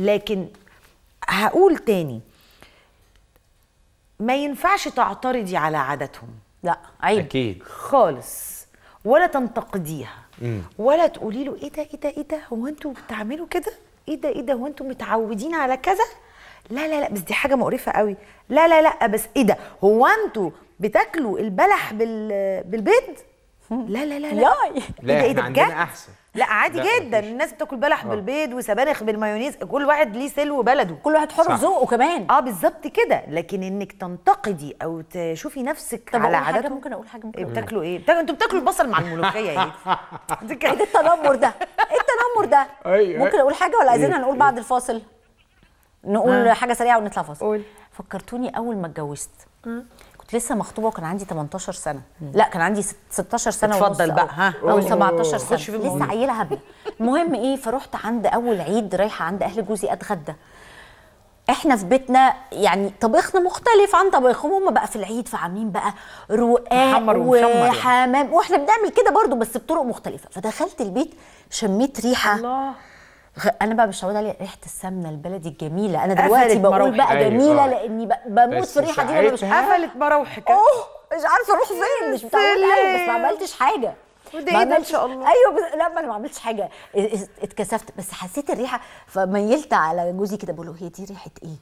لكن هقول تاني ما ينفعش تعترضي على عاداتهم لا عيب اكيد خالص ولا تنتقديها مم. ولا تقولي له ايه ده ايه ده ايه ده هو انتوا بتعملوا كده ايه ده ايه ده هو انتوا متعودين على كذا لا لا لا بس دي حاجه مقرفه قوي لا لا لا بس ايه ده هو انتوا بتاكلوا البلح بال... بالبيض لا لا لا لا إيه لا لا إيه احنا عندنا احسن لا عادي لا جدا مفيش. الناس بتاكل بلح أوه. بالبيض وسبانخ بالمايونيز كل واحد ليه سلو بلده كل واحد حر ذوقه كمان اه بالظبط كده لكن انك تنتقدي او تشوفي نفسك طب على عادات ممكن اقول حاجه ممكن إيه، بتاكلوا ايه بتاكلوا انتوا بتاكلوا البصل مع الملوخيه ايه ايه التنمر ده ايه التنمر ده أيوة. ممكن اقول حاجه ولا عايزينها نقول بعد الفاصل نقول آه. حاجه سريعه ونطلع فاصل قول فكرتوني اول ما اتجوزت آه. لسه مخطوبه وكان عندي 18 سنه مم. لا كان عندي 16 سنه ونص اتفضل بقى ها او 17 سنه لسه عيله هبله المهم ايه فرحت عند اول عيد رايحه عند اهل جوزي اتغدى احنا في بيتنا يعني طبيخنا مختلف عن طبيخهم هم بقى في العيد فعاملين بقى رقاق يعني. وحمام واحنا بنعمل كده برضو بس بطرق مختلفه فدخلت البيت شميت ريحه الله. انا بقى مش متعوده عليها ريحه السمنه البلدي الجميله انا دلوقتي بقول بقى أيوة. جميله أيوة. لاني بموت في الريحه دي وانا مش قفلت مراوحك اوه مش عارفه اروح فين مش متعوده أيوة، بس ما عملتش حاجه وده ايه ان شاء الله ايوه بس لا ما انا ما عملتش حاجه اتكسفت بس حسيت الريحه فميلت على جوزي كده بقول له هي دي ريحه ايه؟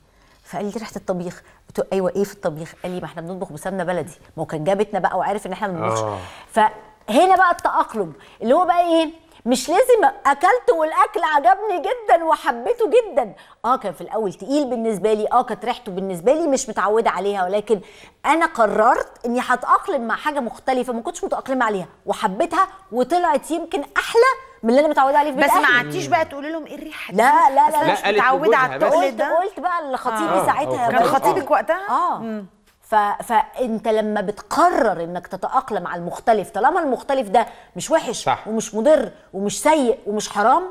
فقال لي ريحه الطبيخ قلت له ايوه ايه في الطبيخ؟ قال لي ما احنا بنطبخ بسمنه بلدي ما هو كان جابتنا بقى وعارف ان احنا ما بنطبخش آه. فهنا بقى التاقلم اللي هو بقى ايه؟ مش لازم اكلته والاكل عجبني جدا وحبيته جدا اه كان في الاول تقيل بالنسبه لي اه كانت ريحته بالنسبه لي مش متعوده عليها ولكن انا قررت اني هتاقلم مع حاجه مختلفه ما كنتش متاقلمه عليها وحبيتها وطلعت يمكن احلى من اللي انا متعوده عليه في بس ما عدتيش بقى تقولي لهم ايه الريحه لا لا لا, لا, لا مش متعوده على التقل ده قلت بقى لخطيبي آه ساعتها كان خطيبك وقتها اه ف... فانت لما بتقرر انك تتاقلم على المختلف طالما المختلف ده مش وحش صح. ومش مضر ومش سيء ومش حرام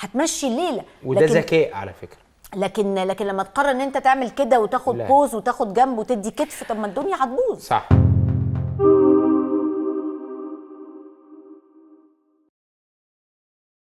هتمشي الليله وده لكن... ذكاء على فكره لكن لكن لما تقرر ان انت تعمل كده وتاخد لا. بوز وتاخد جنب وتدي كتف طب ما الدنيا هتبوظ صح